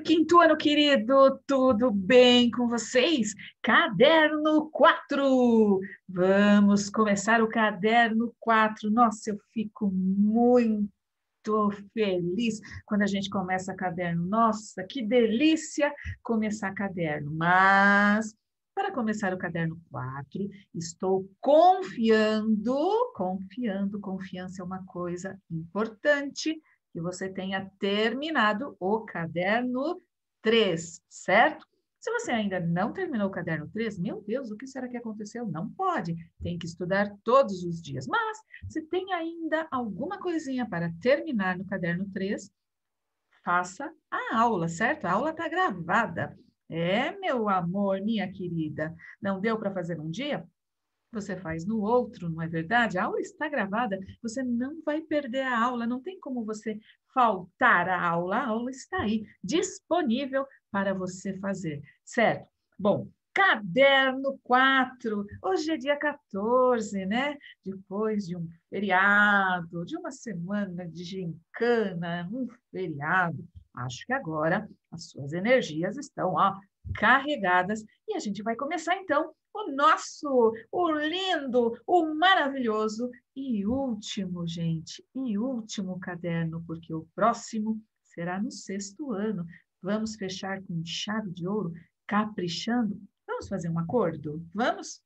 quinto ano, querido, tudo bem com vocês? Caderno 4! Vamos começar o caderno 4. Nossa, eu fico muito feliz quando a gente começa caderno. Nossa, que delícia começar caderno! Mas para começar o caderno 4, estou confiando, confiando, confiança é uma coisa importante que você tenha terminado o caderno 3, certo? Se você ainda não terminou o caderno 3, meu Deus, o que será que aconteceu? Não pode, tem que estudar todos os dias. Mas, se tem ainda alguma coisinha para terminar no caderno 3, faça a aula, certo? A aula está gravada. É, meu amor, minha querida, não deu para fazer um dia? você faz no outro, não é verdade? A aula está gravada, você não vai perder a aula, não tem como você faltar a aula, a aula está aí, disponível para você fazer, certo? Bom, Caderno 4. Hoje é dia 14, né? Depois de um feriado, de uma semana de gincana, um feriado. Acho que agora as suas energias estão ó, carregadas e a gente vai começar então o nosso, o lindo, o maravilhoso e último, gente, e último caderno, porque o próximo será no sexto ano. Vamos fechar com chave de ouro, caprichando. Vamos fazer um acordo? Vamos?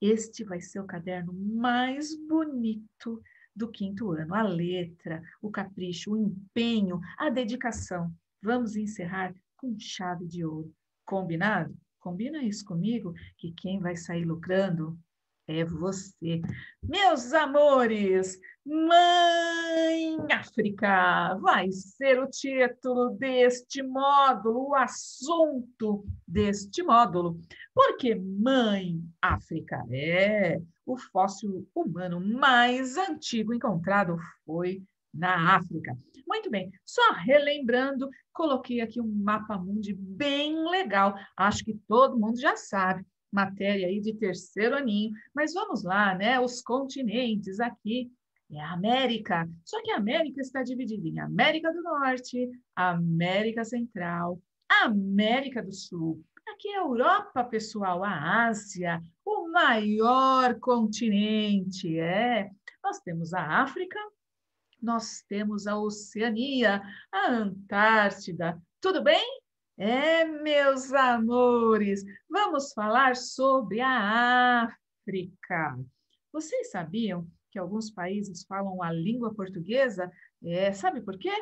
Este vai ser o caderno mais bonito do quinto ano. A letra, o capricho, o empenho, a dedicação. Vamos encerrar com chave de ouro. Combinado? Combina isso comigo, que quem vai sair lucrando é você. Meus amores, Mãe África vai ser o título deste módulo, o assunto deste módulo. Porque Mãe África é o fóssil humano mais antigo encontrado foi na África. Muito bem, só relembrando, coloquei aqui um mapa mundi bem legal. Acho que todo mundo já sabe, matéria aí de terceiro aninho, mas vamos lá, né? Os continentes aqui é a América. Só que a América está dividida em América do Norte, América Central, América do Sul. Aqui é a Europa, pessoal, a Ásia, o maior continente, é. Nós temos a África, nós temos a Oceania, a Antártida. Tudo bem? É, meus amores, vamos falar sobre a África. Vocês sabiam que alguns países falam a língua portuguesa? É, sabe por quê?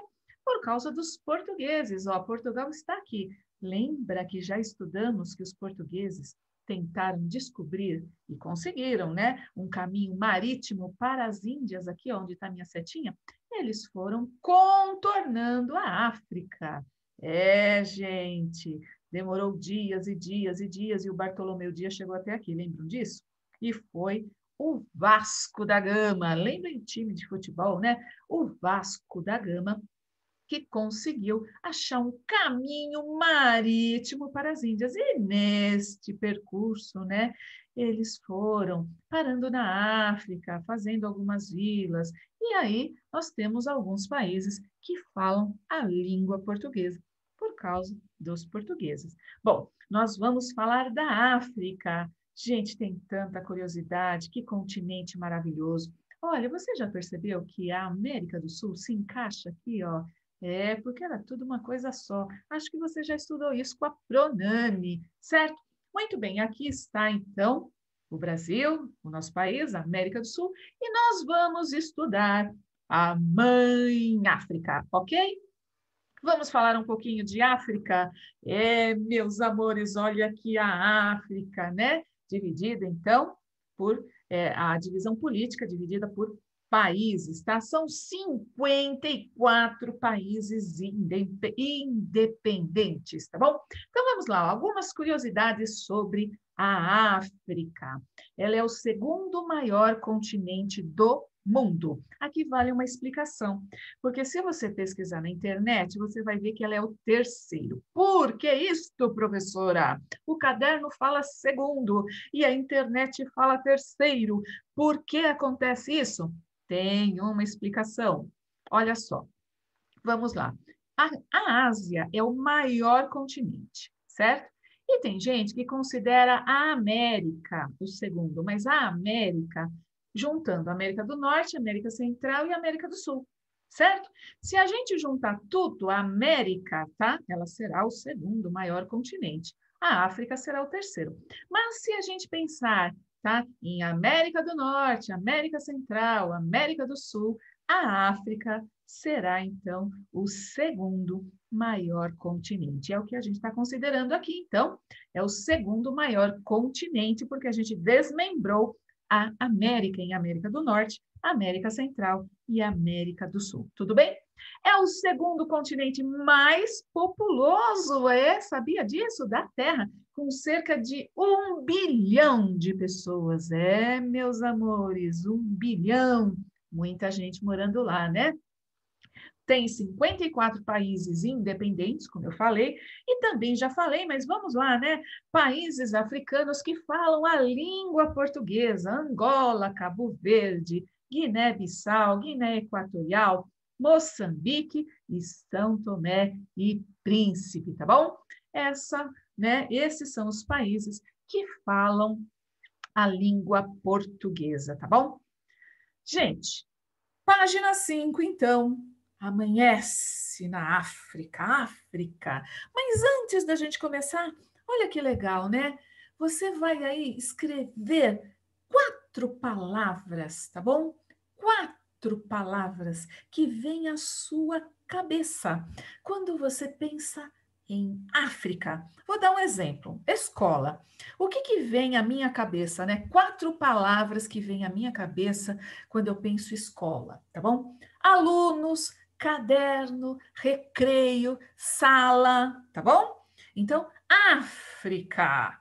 Por causa dos portugueses. Ó, Portugal está aqui. Lembra que já estudamos que os portugueses tentaram descobrir e conseguiram, né, um caminho marítimo para as Índias, aqui onde está minha setinha, eles foram contornando a África. É, gente, demorou dias e dias e dias e o Bartolomeu Dias chegou até aqui, lembram disso? E foi o Vasco da Gama, Lembra em time de futebol, né? O Vasco da Gama que conseguiu achar um caminho marítimo para as Índias. E neste percurso, né, eles foram parando na África, fazendo algumas vilas. E aí nós temos alguns países que falam a língua portuguesa por causa dos portugueses. Bom, nós vamos falar da África. Gente, tem tanta curiosidade, que continente maravilhoso. Olha, você já percebeu que a América do Sul se encaixa aqui, ó, é, porque era tudo uma coisa só. Acho que você já estudou isso com a Pronami, certo? Muito bem, aqui está então o Brasil, o nosso país, a América do Sul, e nós vamos estudar a Mãe África, ok? Vamos falar um pouquinho de África? É, meus amores, olha aqui a África, né? Dividida, então, por é, a divisão política, dividida por países, tá? São 54 países independentes, tá bom? Então vamos lá, algumas curiosidades sobre a África. Ela é o segundo maior continente do mundo. Aqui vale uma explicação, porque se você pesquisar na internet, você vai ver que ela é o terceiro. Por que isto, professora? O caderno fala segundo e a internet fala terceiro. Por que acontece isso? Tem uma explicação. Olha só, vamos lá. A, a Ásia é o maior continente, certo? E tem gente que considera a América o segundo, mas a América, juntando América do Norte, América Central e América do Sul, certo? Se a gente juntar tudo, a América, tá? Ela será o segundo maior continente. A África será o terceiro. Mas se a gente pensar tá? Em América do Norte, América Central, América do Sul, a África será então o segundo maior continente. É o que a gente está considerando aqui, então, é o segundo maior continente, porque a gente desmembrou a América em América do Norte, América Central e América do Sul. Tudo bem? É o segundo continente mais populoso, é? Sabia disso? Da Terra com cerca de um bilhão de pessoas. É, meus amores, um bilhão. Muita gente morando lá, né? Tem 54 países independentes, como eu falei, e também já falei, mas vamos lá, né? Países africanos que falam a língua portuguesa: Angola, Cabo Verde, Guiné-Bissau, Guiné Equatorial, Moçambique e São Tomé e Príncipe, tá bom? Essa né? Esses são os países que falam a língua portuguesa, tá bom? Gente, página 5, então, amanhece na África, África. Mas antes da gente começar, olha que legal, né? Você vai aí escrever quatro palavras, tá bom? Quatro palavras que vêm à sua cabeça. Quando você pensa em África. Vou dar um exemplo: escola. O que, que vem à minha cabeça, né? Quatro palavras que vêm à minha cabeça quando eu penso escola, tá bom? Alunos, caderno, recreio, sala, tá bom? Então, África.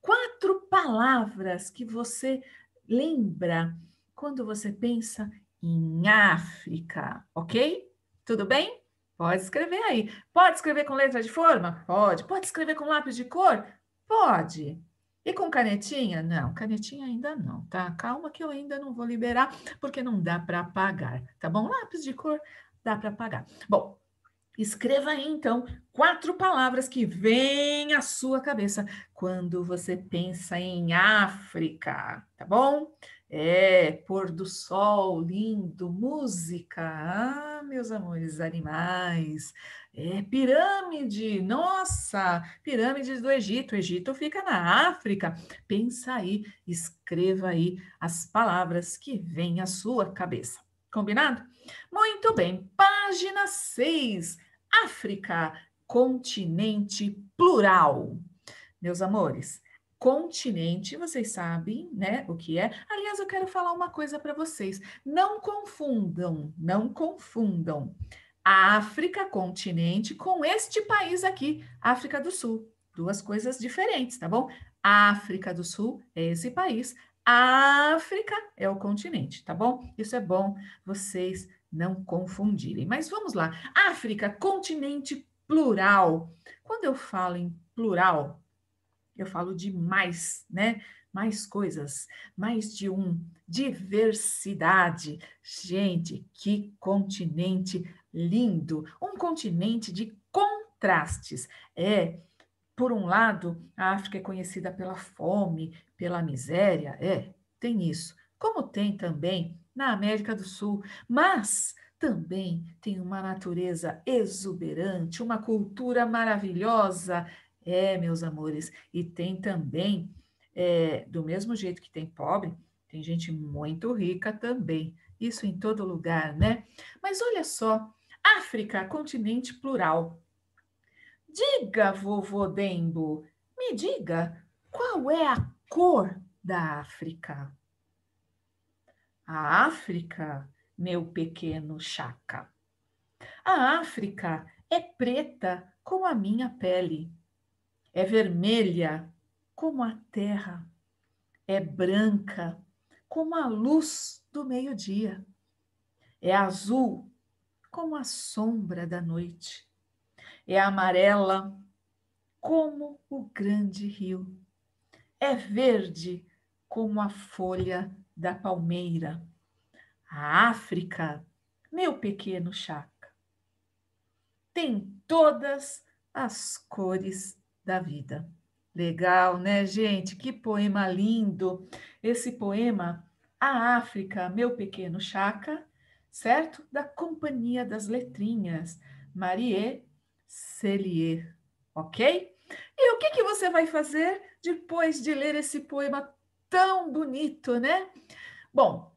Quatro palavras que você lembra quando você pensa em África, ok? Tudo bem? Pode escrever aí. Pode escrever com letra de forma? Pode. Pode escrever com lápis de cor? Pode. E com canetinha? Não, canetinha ainda não, tá? Calma que eu ainda não vou liberar, porque não dá para apagar, tá bom? Lápis de cor dá para apagar. Bom, escreva aí então quatro palavras que vêm à sua cabeça quando você pensa em África, tá bom? É, pôr do sol lindo, música, ah, meus amores, animais, é, pirâmide, nossa, pirâmides do Egito, o Egito fica na África. Pensa aí, escreva aí as palavras que vêm à sua cabeça. Combinado? Muito bem, página 6, África, continente plural. Meus amores, continente, vocês sabem, né, o que é. Aliás, eu quero falar uma coisa para vocês. Não confundam, não confundam a África continente com este país aqui, África do Sul. Duas coisas diferentes, tá bom? A África do Sul é esse país, a África é o continente, tá bom? Isso é bom vocês não confundirem. Mas vamos lá. África, continente plural. Quando eu falo em plural, eu falo de mais, né? Mais coisas, mais de um, diversidade. Gente, que continente lindo! Um continente de contrastes. É, por um lado, a África é conhecida pela fome, pela miséria, é, tem isso. Como tem também na América do Sul, mas também tem uma natureza exuberante, uma cultura maravilhosa, é, meus amores, e tem também, é, do mesmo jeito que tem pobre, tem gente muito rica também. Isso em todo lugar, né? Mas olha só, África, continente plural. Diga, vovô Dembo, me diga, qual é a cor da África? A África, meu pequeno chaca. A África é preta como a minha pele é vermelha como a terra, é branca como a luz do meio-dia, é azul como a sombra da noite, é amarela como o grande rio, é verde como a folha da palmeira. A África, meu pequeno chaca, tem todas as cores da vida. Legal, né, gente? Que poema lindo! Esse poema, A África, Meu Pequeno Chaca, certo? Da Companhia das Letrinhas, Marie Cellier, ok? E o que, que você vai fazer depois de ler esse poema tão bonito, né? Bom,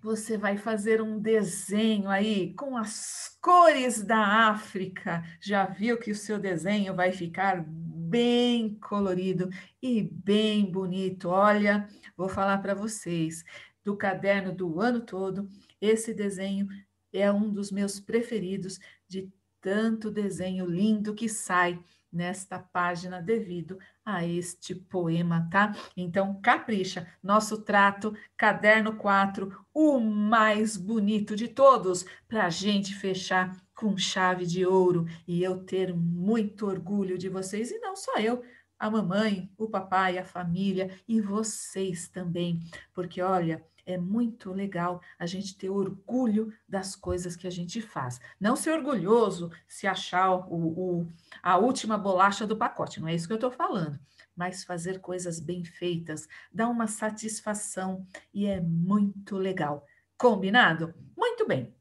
você vai fazer um desenho aí com as cores da África. Já viu que o seu desenho vai ficar bem colorido e bem bonito. Olha, vou falar para vocês, do caderno do ano todo, esse desenho é um dos meus preferidos de tanto desenho lindo que sai nesta página devido a este poema, tá? Então, capricha, nosso trato, caderno 4, o mais bonito de todos, para a gente fechar com chave de ouro e eu ter muito orgulho de vocês, e não só eu, a mamãe, o papai, a família e vocês também, porque olha, é muito legal a gente ter orgulho das coisas que a gente faz. Não ser orgulhoso se achar o, o a última bolacha do pacote, não é isso que eu estou falando, mas fazer coisas bem feitas dá uma satisfação e é muito legal. Combinado? Muito bem.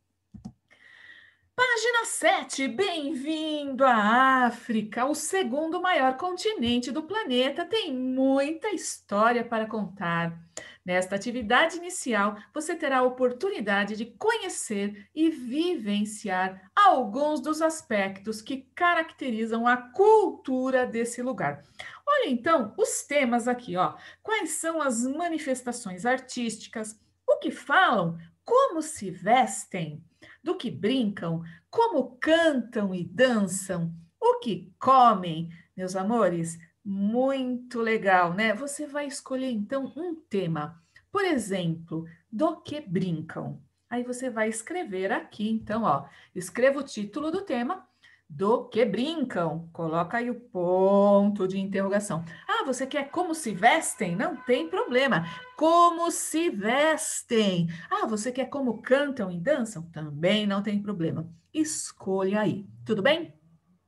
Página 7. Bem-vindo à África, o segundo maior continente do planeta. Tem muita história para contar. Nesta atividade inicial, você terá a oportunidade de conhecer e vivenciar alguns dos aspectos que caracterizam a cultura desse lugar. Olha então os temas aqui, ó. Quais são as manifestações artísticas? O que falam? Como se vestem? do que brincam, como cantam e dançam, o que comem. Meus amores, muito legal, né? Você vai escolher então um tema. Por exemplo, do que brincam. Aí você vai escrever aqui, então, ó, escreva o título do tema do que brincam. Coloca aí o ponto de interrogação. Ah, você quer como se vestem? Não tem problema. Como se vestem? Ah, você quer como cantam e dançam? Também não tem problema. Escolha aí. Tudo bem?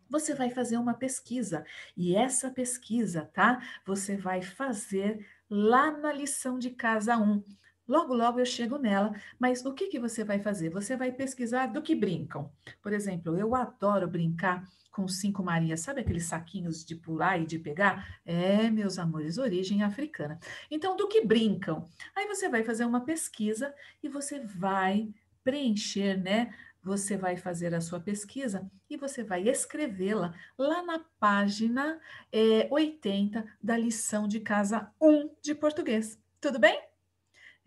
Você vai fazer uma pesquisa e essa pesquisa, tá? Você vai fazer lá na lição de casa 1. Logo, logo eu chego nela, mas o que, que você vai fazer? Você vai pesquisar do que brincam. Por exemplo, eu adoro brincar com cinco Marias, sabe aqueles saquinhos de pular e de pegar? É, meus amores, origem africana. Então, do que brincam? Aí você vai fazer uma pesquisa e você vai preencher, né? Você vai fazer a sua pesquisa e você vai escrevê-la lá na página é, eh, 80 da lição de casa 1 de português. Tudo bem?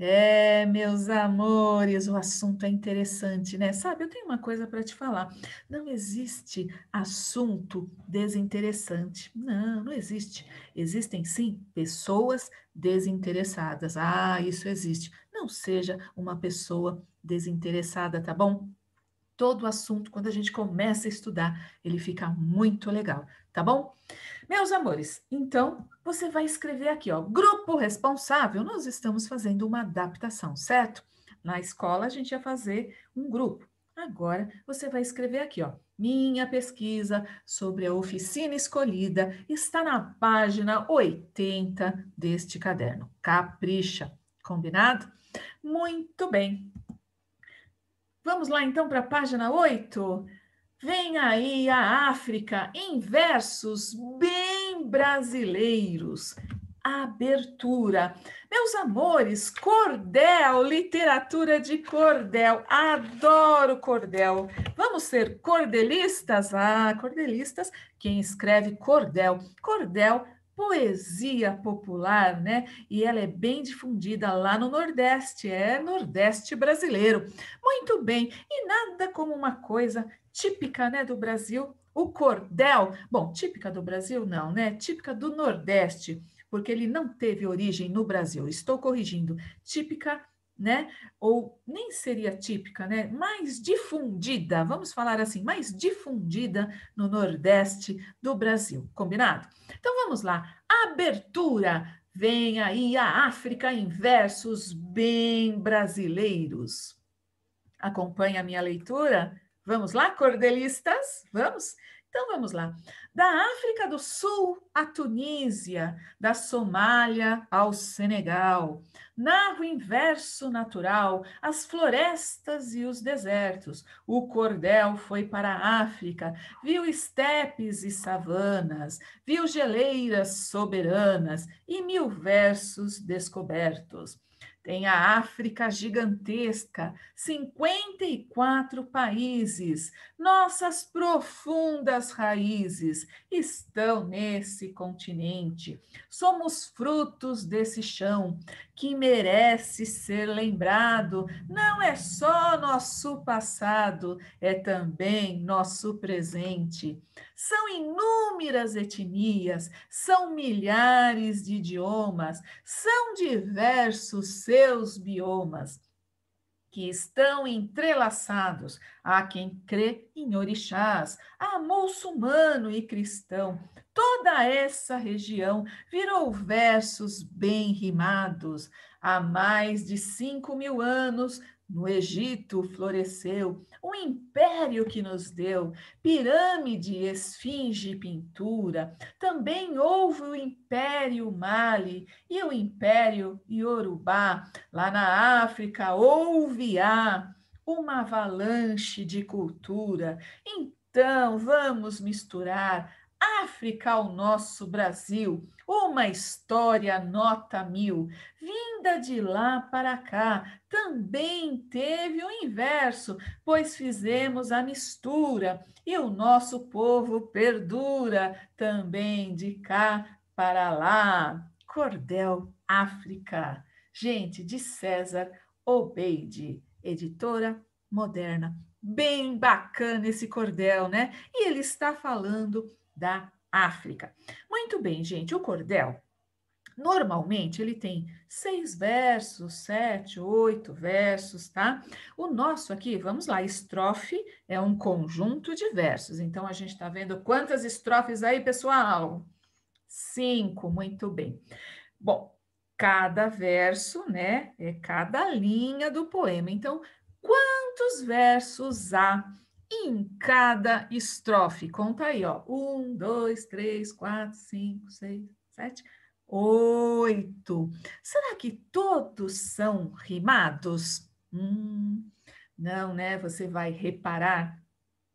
É, meus amores, o assunto é interessante, né? Sabe, eu tenho uma coisa para te falar. Não existe assunto desinteressante. Não, não existe. Existem sim pessoas desinteressadas. Ah, isso existe. Não seja uma pessoa desinteressada, tá bom? todo o assunto, quando a gente começa a estudar, ele fica muito legal, tá bom? Meus amores, então você vai escrever aqui, ó, grupo responsável, nós estamos fazendo uma adaptação, certo? Na escola a gente ia fazer um grupo. Agora você vai escrever aqui, ó, minha pesquisa sobre a oficina escolhida está na página 80 deste caderno. Capricha, combinado? Muito bem. Vamos lá então para a página 8? Vem aí a África em versos bem brasileiros. Abertura. Meus amores, cordel, literatura de cordel. Adoro cordel. Vamos ser cordelistas? Ah, cordelistas, quem escreve cordel. Cordel poesia popular, né? E ela é bem difundida lá no Nordeste, é Nordeste brasileiro. Muito bem, e nada como uma coisa típica, né, do Brasil, o cordel. Bom, típica do Brasil não, né? Típica do Nordeste, porque ele não teve origem no Brasil. Estou corrigindo. Típica né? Ou nem seria típica, né? Mais difundida, vamos falar assim, mais difundida no Nordeste do Brasil, combinado? Então vamos lá. Abertura. Vem aí a África em versos bem brasileiros. Acompanha a minha leitura? Vamos lá, cordelistas? Vamos? Então vamos lá. Da África do Sul à Tunísia, da Somália ao Senegal, narra o inverso natural, as florestas e os desertos. O cordel foi para a África, viu estepes e savanas, viu geleiras soberanas e mil versos descobertos. Tem a África gigantesca, 54 países. Nossas profundas raízes estão nesse continente. Somos frutos desse chão que merece ser lembrado. Não é só nosso passado, é também nosso presente. São inúmeras etnias, são milhares de idiomas, são diversos seus biomas que estão entrelaçados a quem crê em orixás, a muçulmano e cristão. Toda essa região virou versos bem rimados. Há mais de cinco mil anos no Egito floresceu um império que nos deu pirâmide, esfinge, pintura. Também houve o império Mali e o império Yorubá. Lá na África houve a uma avalanche de cultura. Então vamos misturar África ao nosso Brasil, uma história nota mil anda de lá para cá, também teve o inverso, pois fizemos a mistura, e o nosso povo perdura, também de cá para lá. Cordel África. Gente, de César Obeide, editora moderna. Bem bacana esse cordel, né? E ele está falando da África. Muito bem, gente, o cordel Normalmente ele tem seis versos, sete, oito versos, tá? O nosso aqui, vamos lá, estrofe é um conjunto de versos. Então a gente está vendo quantas estrofes aí, pessoal? Cinco, muito bem. Bom, cada verso, né? É cada linha do poema. Então, quantos versos há em cada estrofe? Conta aí, ó. Um, dois, três, quatro, cinco, seis, sete Oito. Será que todos são rimados? Hum, não, né? Você vai reparar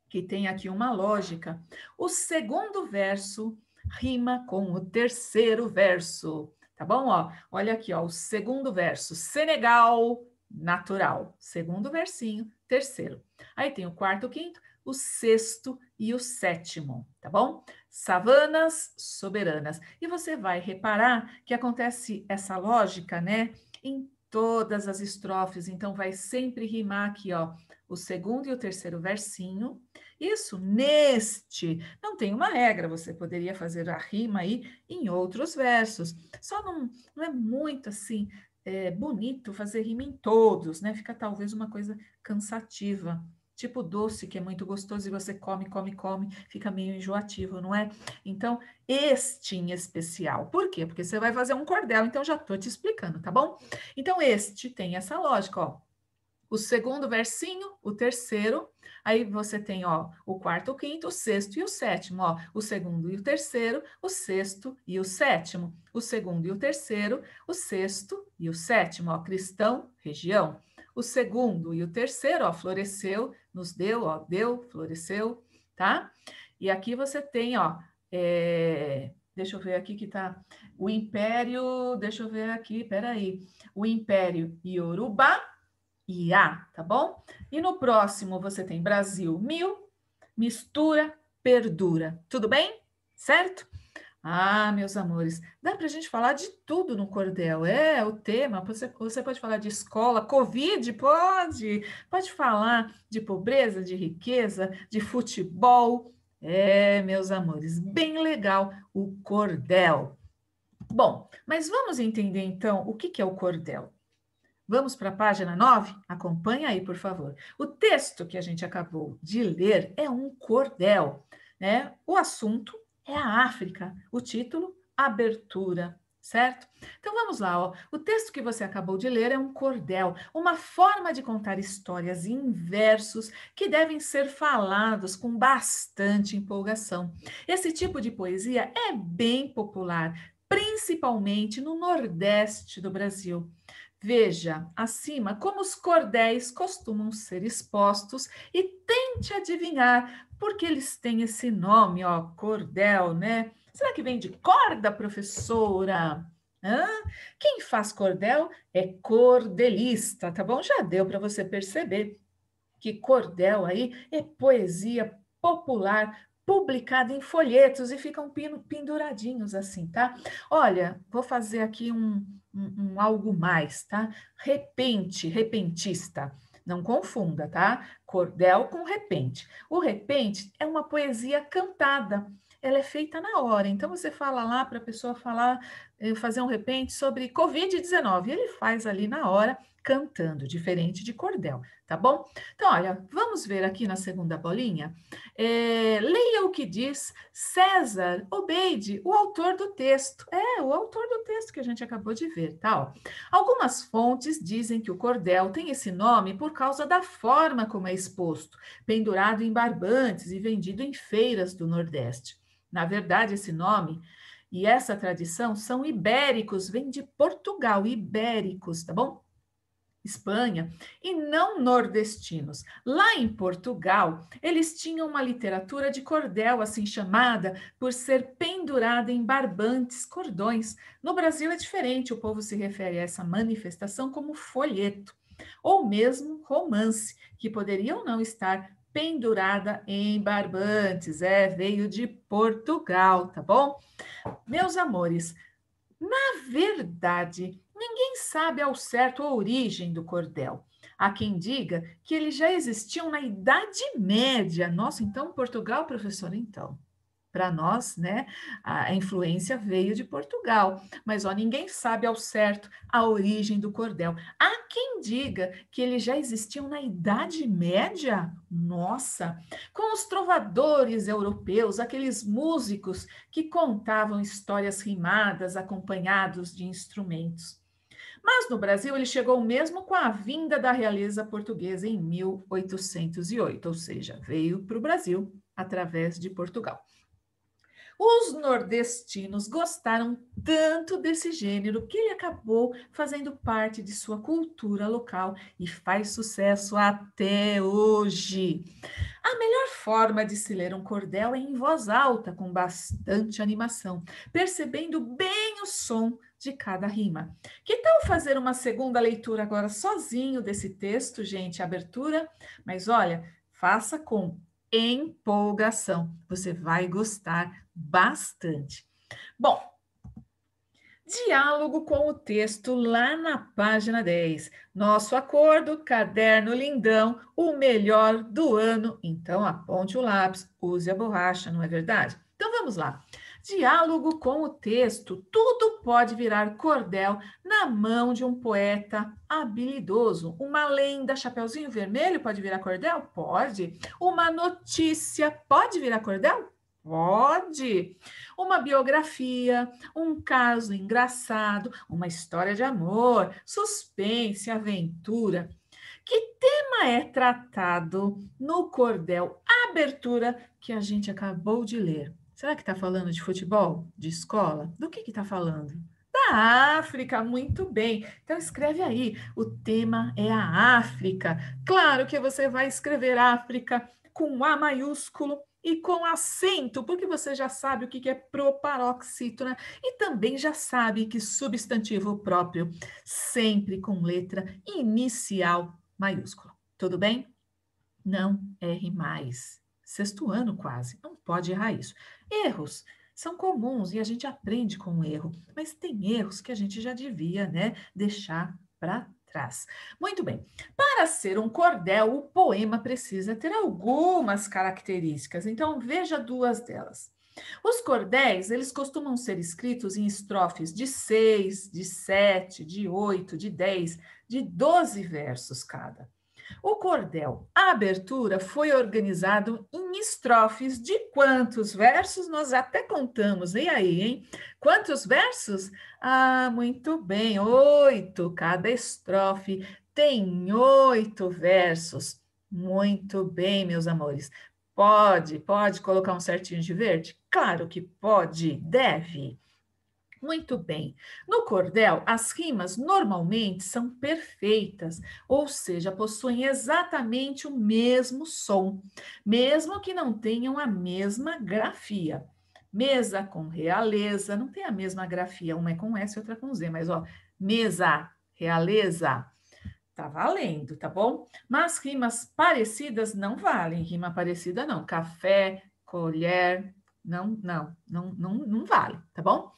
que tem aqui uma lógica. O segundo verso rima com o terceiro verso, tá bom? Ó, olha aqui, ó, o segundo verso. Senegal, natural. Segundo versinho, terceiro. Aí tem o quarto, quinto, o sexto e o sétimo, tá bom? Savanas soberanas. E você vai reparar que acontece essa lógica, né? Em todas as estrofes, então vai sempre rimar aqui, ó, o segundo e o terceiro versinho. Isso neste, não tem uma regra, você poderia fazer a rima aí em outros versos. Só não, não é muito assim é, bonito fazer rima em todos, né? Fica talvez uma coisa cansativa tipo doce, que é muito gostoso e você come, come, come, fica meio enjoativo, não é? Então, este em especial. Por quê? Porque você vai fazer um cordel, então já tô te explicando, tá bom? Então, este tem essa lógica, ó. O segundo versinho, o terceiro, aí você tem, ó, o quarto, o quinto, o sexto e o sétimo, ó, o segundo e o terceiro, o sexto e o sétimo, o segundo e o terceiro, o sexto e o sétimo, ó, cristão, região o segundo e o terceiro, ó, floresceu, nos deu, ó, deu, floresceu, tá? E aqui você tem, ó, é, deixa eu ver aqui que tá, o império, deixa eu ver aqui, peraí, o império Yorubá, Iá, tá bom? E no próximo você tem Brasil mil, mistura, perdura, tudo bem? Certo? Ah, meus amores, dá para a gente falar de tudo no cordel. É o tema. Você, você pode falar de escola, Covid, pode. Pode falar de pobreza, de riqueza, de futebol. É, meus amores, bem legal o cordel. Bom, mas vamos entender então o que, que é o cordel. Vamos para a página 9? Acompanha aí, por favor. O texto que a gente acabou de ler é um cordel. Né? O assunto é a África. O título, Abertura, certo? Então vamos lá, ó. o texto que você acabou de ler é um cordel, uma forma de contar histórias em versos que devem ser falados com bastante empolgação. Esse tipo de poesia é bem popular, principalmente no Nordeste do Brasil. Veja acima como os cordéis costumam ser expostos e tente adivinhar por que eles têm esse nome, ó, cordel, né? Será que vem de corda, professora? Hã? Quem faz cordel é cordelista, tá bom? Já deu para você perceber que cordel aí é poesia popular publicada em folhetos e ficam penduradinhos assim, tá? Olha, vou fazer aqui um, um, um algo mais, tá? Repente, repentista. Não confunda, tá? cordel com repente. O repente é uma poesia cantada, ela é feita na hora. Então você fala lá para a pessoa falar, eh, fazer um repente sobre Covid-19, ele faz ali na hora cantando, diferente de cordel, tá bom? Então, olha, vamos ver aqui na segunda bolinha. É, leia o que diz César Obeide, o autor do texto. É, o autor do texto que a gente acabou de ver, tá? Ó. Algumas fontes dizem que o cordel tem esse nome por causa da forma como é exposto, pendurado em barbantes e vendido em feiras do Nordeste. Na verdade, esse nome e essa tradição são ibéricos, vem de Portugal, ibéricos, tá bom? Espanha, e não nordestinos. Lá em Portugal, eles tinham uma literatura de cordel, assim chamada, por ser pendurada em barbantes, cordões. No Brasil é diferente, o povo se refere a essa manifestação como folheto, ou mesmo romance, que poderia ou não estar pendurada em barbantes. É, veio de Portugal, tá bom? Meus amores, na verdade, Ninguém sabe ao certo a origem do cordel. Há quem diga que eles já existiam na Idade Média. Nossa, então Portugal, professor, então. Para nós, né, a influência veio de Portugal, mas ó, ninguém sabe ao certo a origem do cordel. Há quem diga que eles já existiam na Idade Média? Nossa! Com os trovadores europeus, aqueles músicos que contavam histórias rimadas acompanhados de instrumentos. Mas no Brasil ele chegou mesmo com a vinda da realeza portuguesa em 1808, ou seja, veio para o Brasil através de Portugal. Os nordestinos gostaram tanto desse gênero que ele acabou fazendo parte de sua cultura local e faz sucesso até hoje. A melhor forma de se ler um cordel é em voz alta, com bastante animação, percebendo bem o som de cada rima. Que tal fazer uma segunda leitura agora sozinho desse texto, gente? Abertura, mas olha, faça com empolgação. Você vai gostar bastante. Bom, diálogo com o texto lá na página 10. Nosso acordo, caderno lindão, o melhor do ano. Então aponte o lápis, use a borracha, não é verdade? Então vamos lá diálogo com o texto. Tudo pode virar cordel na mão de um poeta habilidoso. Uma lenda, Chapeuzinho Vermelho, pode virar cordel? Pode. Uma notícia pode virar cordel? Pode. Uma biografia, um caso engraçado, uma história de amor, suspense, aventura. Que tema é tratado no cordel Abertura que a gente acabou de ler? Será que está falando de futebol? De escola? Do que está falando? Da África, muito bem. Então escreve aí, o tema é a África. Claro que você vai escrever África com A maiúsculo e com acento, porque você já sabe o que é proparoxítona né? e também já sabe que substantivo próprio, sempre com letra inicial maiúscula. Tudo bem? Não erre mais. Sexto ano quase, não pode errar isso. Erros são comuns e a gente aprende com o erro, mas tem erros que a gente já devia, né, deixar para trás. Muito bem. Para ser um cordel, o poema precisa ter algumas características. Então veja duas delas. Os cordéis, eles costumam ser escritos em estrofes de seis, de sete, de oito, de dez, de doze versos cada. O cordel A Abertura foi organizado em estrofes de quantos versos? Nós até contamos. E aí, hein? Quantos versos? Ah, muito bem, oito. Cada estrofe tem oito versos. Muito bem, meus amores. Pode, pode colocar um certinho de verde? Claro que pode, deve. Muito bem. No cordel, as rimas normalmente são perfeitas, ou seja, possuem exatamente o mesmo som, mesmo que não tenham a mesma grafia. Mesa com realeza, não tem a mesma grafia, uma é com S, outra com Z, mas ó, mesa, realeza. Tá valendo, tá bom? Mas rimas parecidas não valem, rima parecida não. Café, colher, não, não, não, não, não vale, tá bom?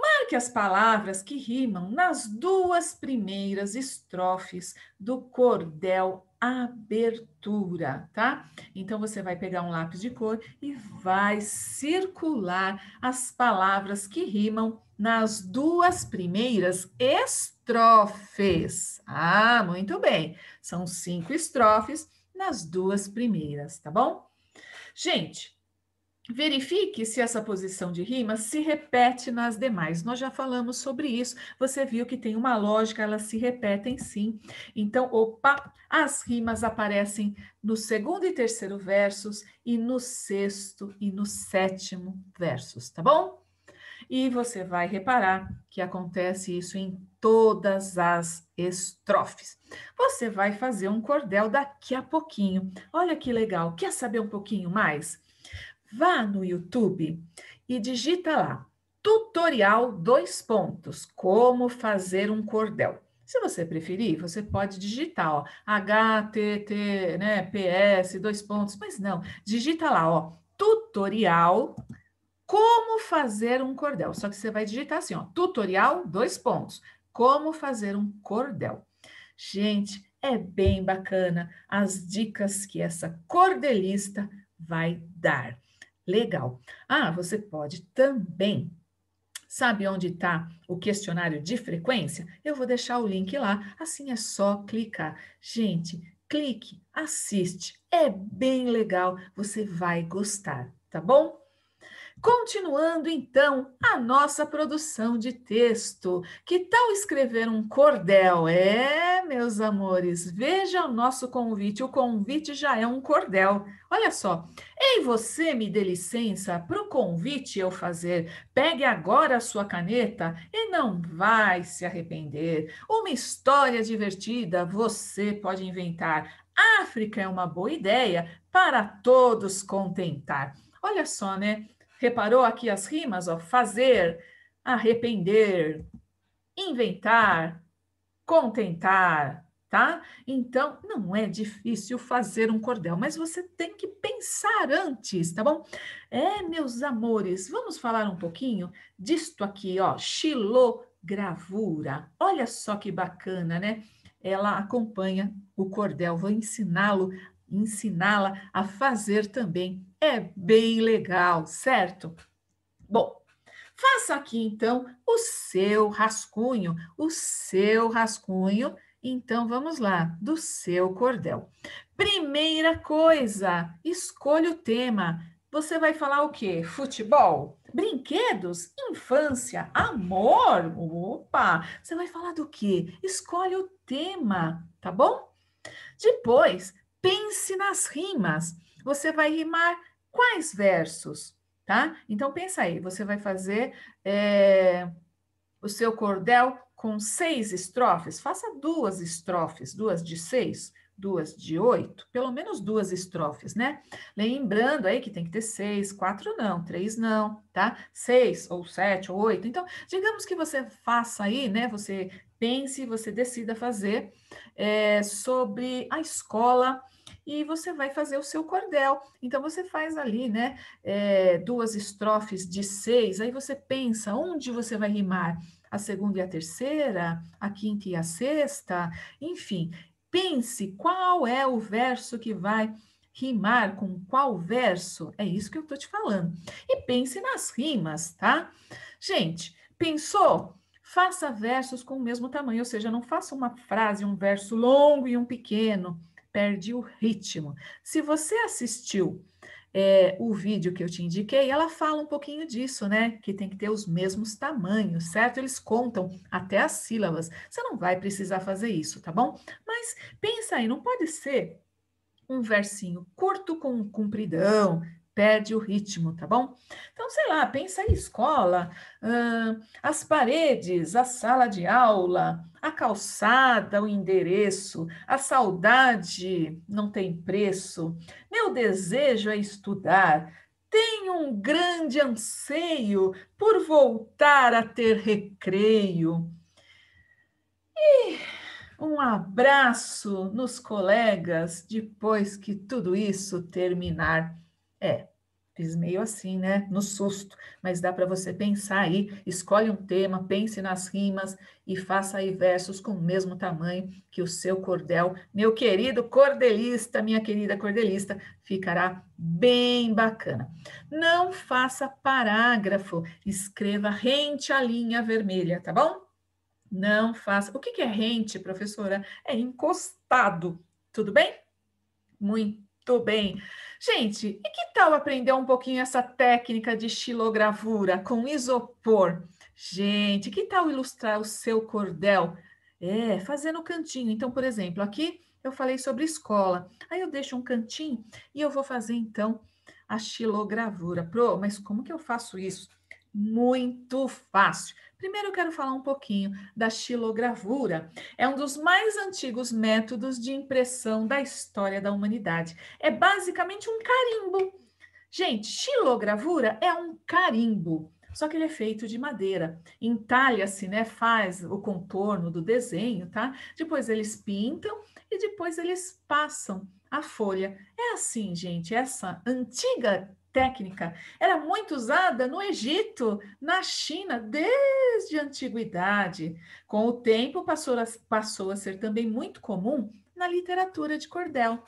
Marque as palavras que rimam nas duas primeiras estrofes do cordel abertura, tá? Então você vai pegar um lápis de cor e vai circular as palavras que rimam nas duas primeiras estrofes. Ah, muito bem. São cinco estrofes nas duas primeiras, tá bom? Gente, Verifique se essa posição de rima se repete nas demais. Nós já falamos sobre isso. Você viu que tem uma lógica, elas se repetem sim. Então, opa, as rimas aparecem no segundo e terceiro versos e no sexto e no sétimo versos, tá bom? E você vai reparar que acontece isso em todas as estrofes. Você vai fazer um cordel daqui a pouquinho. Olha que legal. Quer saber um pouquinho mais? Vá no YouTube e digita lá tutorial dois pontos, como fazer um cordel. Se você preferir, você pode digitar, ó, HTT, né, PS, dois pontos, mas não, digita lá, ó, tutorial como fazer um cordel. Só que você vai digitar assim, ó, tutorial, dois pontos, como fazer um cordel. Gente, é bem bacana as dicas que essa cordelista vai dar. Legal. Ah, você pode também. Sabe onde está o questionário de frequência? Eu vou deixar o link lá, assim é só clicar. Gente, clique, assiste, é bem legal, você vai gostar, tá bom? Continuando então a nossa produção de texto, que tal escrever um cordel? É, meus amores, veja o nosso convite. O convite já é um cordel. Olha só, ei você, me dê licença para o convite eu fazer. Pegue agora a sua caneta e não vai se arrepender. Uma história divertida você pode inventar. África é uma boa ideia para todos contentar. Olha só, né? Reparou aqui as rimas? Ó? Fazer, arrepender, inventar, contentar, tá? Então, não é difícil fazer um cordel, mas você tem que pensar antes, tá bom? É, meus amores, vamos falar um pouquinho disto aqui, ó, xilogravura. Olha só que bacana, né? Ela acompanha o cordel, vou ensiná-lo ensiná-la a fazer também é bem legal, certo? Bom, faça aqui então o seu rascunho, o seu rascunho. Então vamos lá, do seu cordel. Primeira coisa, escolha o tema. Você vai falar o quê? Futebol? Brinquedos? Infância? Amor? Opa! Você vai falar do quê? Escolhe o tema, tá bom? Depois, pense nas rimas. Você vai rimar quais versos, tá? Então pensa aí, você vai fazer é, o seu cordel com seis estrofes. Faça duas estrofes, duas de seis, duas de oito, pelo menos duas estrofes, né? Lembrando aí que tem que ter seis, quatro não, três não, tá? Seis ou sete ou oito. Então, digamos que você faça aí, né? Você pense, você decida fazer é, sobre a escola e você vai fazer o seu cordel. Então você faz ali, né, é, duas estrofes de seis. Aí você pensa onde você vai rimar a segunda e a terceira, a quinta e a sexta, enfim. Pense qual é o verso que vai rimar com qual verso? É isso que eu estou te falando. E pense nas rimas, tá? Gente, pensou? Faça versos com o mesmo tamanho, ou seja, não faça uma frase, um verso longo e um pequeno, perde o ritmo. Se você assistiu é, o vídeo que eu te indiquei, ela fala um pouquinho disso, né? Que tem que ter os mesmos tamanhos, certo? Eles contam até as sílabas. Você não vai precisar fazer isso, tá bom? Mas pensa aí, não pode ser um versinho curto com um compridão, perde o ritmo, tá bom? Então, sei lá, pensa em escola, uh, as paredes, a sala de aula, a calçada, o endereço, a saudade não tem preço, meu desejo é estudar, tenho um grande anseio por voltar a ter recreio. E um abraço nos colegas depois que tudo isso terminar. É, fiz meio assim, né? No susto, mas dá para você pensar aí, escolhe um tema, pense nas rimas e faça aí versos com o mesmo tamanho que o seu cordel. Meu querido cordelista, minha querida cordelista, ficará bem bacana. Não faça parágrafo, escreva rente à linha vermelha, tá bom? Não faça. O que é rente, professora? É encostado, tudo bem? Muito bem. Gente, e que tal aprender um pouquinho essa técnica de estilogravura com isopor? Gente, que tal ilustrar o seu cordel? É, fazendo cantinho. Então, por exemplo, aqui eu falei sobre escola. Aí eu deixo um cantinho e eu vou fazer então a xilogravura. Pro, mas como que eu faço isso? muito fácil. Primeiro eu quero falar um pouquinho da xilogravura. É um dos mais antigos métodos de impressão da história da humanidade. É basicamente um carimbo. Gente, xilogravura é um carimbo só que ele é feito de madeira. Entalha-se, né? Faz o contorno do desenho, tá? Depois eles pintam e depois eles passam a folha. É assim, gente, essa antiga técnica. Era muito usada no Egito, na China, desde a antiguidade. Com o tempo, passou a, passou a ser também muito comum na literatura de cordel.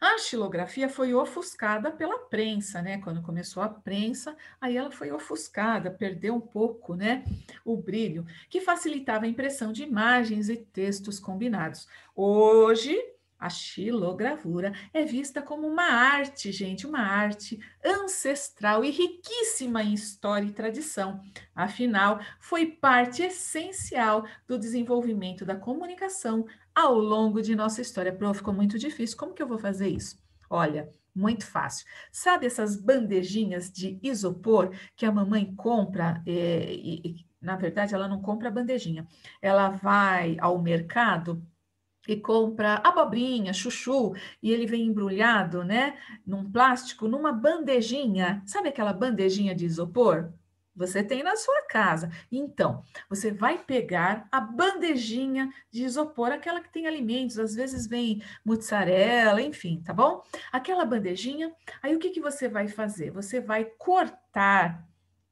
A xilografia foi ofuscada pela prensa, né? Quando começou a prensa, aí ela foi ofuscada, perdeu um pouco, né? O brilho, que facilitava a impressão de imagens e textos combinados. Hoje, a xilogravura é vista como uma arte, gente, uma arte ancestral e riquíssima em história e tradição. Afinal, foi parte essencial do desenvolvimento da comunicação ao longo de nossa história. Prof, ficou muito difícil. Como que eu vou fazer isso? Olha, muito fácil. Sabe essas bandejinhas de isopor que a mamãe compra é, e, na verdade, ela não compra bandejinha. Ela vai ao mercado e compra abobrinha, chuchu, e ele vem embrulhado, né, num plástico, numa bandejinha. Sabe aquela bandejinha de isopor? Você tem na sua casa. Então, você vai pegar a bandejinha de isopor, aquela que tem alimentos, às vezes vem mozzarella, enfim, tá bom? Aquela bandejinha. Aí o que, que você vai fazer? Você vai cortar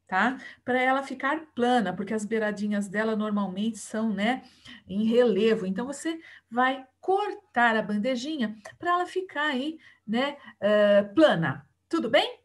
tá? Para ela ficar plana, porque as beiradinhas dela normalmente são, né, em relevo. Então você vai cortar a bandejinha para ela ficar aí, né, uh, plana. Tudo bem?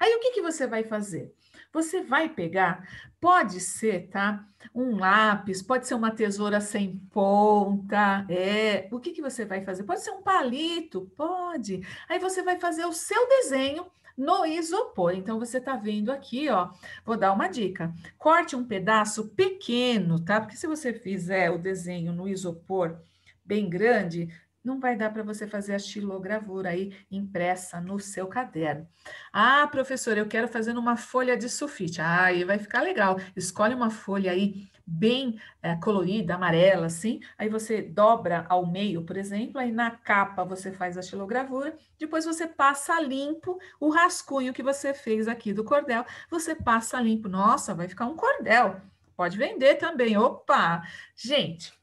Aí o que, que você vai fazer? Você vai pegar, pode ser, tá? Um lápis, pode ser uma tesoura sem ponta, é. O que, que você vai fazer? Pode ser um palito, pode. Aí você vai fazer o seu desenho no isopor. Então, você está vendo aqui, ó, vou dar uma dica. Corte um pedaço pequeno, tá? Porque se você fizer o desenho no isopor bem grande, não vai dar para você fazer a xilogravura aí impressa no seu caderno. Ah, professor, eu quero fazer uma folha de sulfite. Ah, aí vai ficar legal. Escolhe uma folha aí bem é, colorida, amarela, assim. Aí você dobra ao meio, por exemplo, aí na capa você faz a xilogravura, depois você passa limpo o rascunho que você fez aqui do cordel, você passa limpo. Nossa, vai ficar um cordel. Pode vender também. Opa! Gente,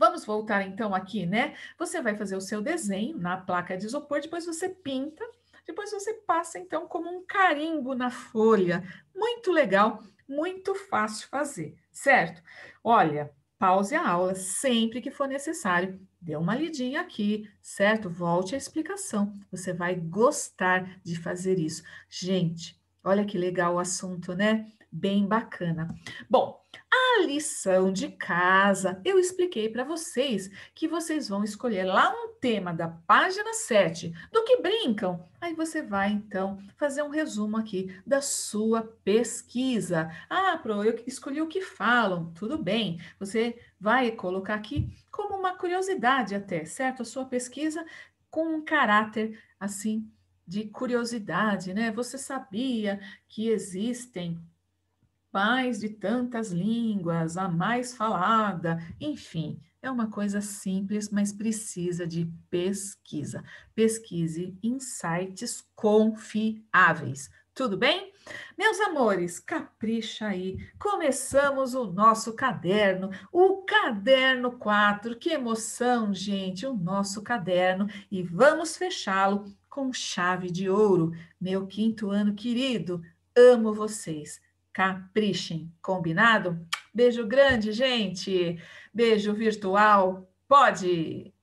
Vamos voltar então aqui, né? Você vai fazer o seu desenho na placa de isopor, depois você pinta, depois você passa então como um carimbo na folha. Muito legal muito fácil fazer, certo? Olha, pause a aula sempre que for necessário. Dê uma lidinha aqui, certo? Volte à explicação. Você vai gostar de fazer isso. Gente, olha que legal o assunto, né? bem bacana. Bom, a lição de casa, eu expliquei para vocês que vocês vão escolher lá um tema da página 7 do que brincam. Aí você vai então fazer um resumo aqui da sua pesquisa. Ah, pro, eu escolhi o que falam. Tudo bem. Você vai colocar aqui como uma curiosidade até, certo? A sua pesquisa com um caráter assim de curiosidade, né? Você sabia que existem mais de tantas línguas, a mais falada, enfim, é uma coisa simples, mas precisa de pesquisa. Pesquise em sites confiáveis. Tudo bem? Meus amores, capricha aí. Começamos o nosso caderno, o caderno 4. Que emoção, gente, o nosso caderno e vamos fechá-lo com chave de ouro. Meu quinto ano querido, amo vocês caprichem, combinado? Beijo grande, gente. Beijo virtual. Pode!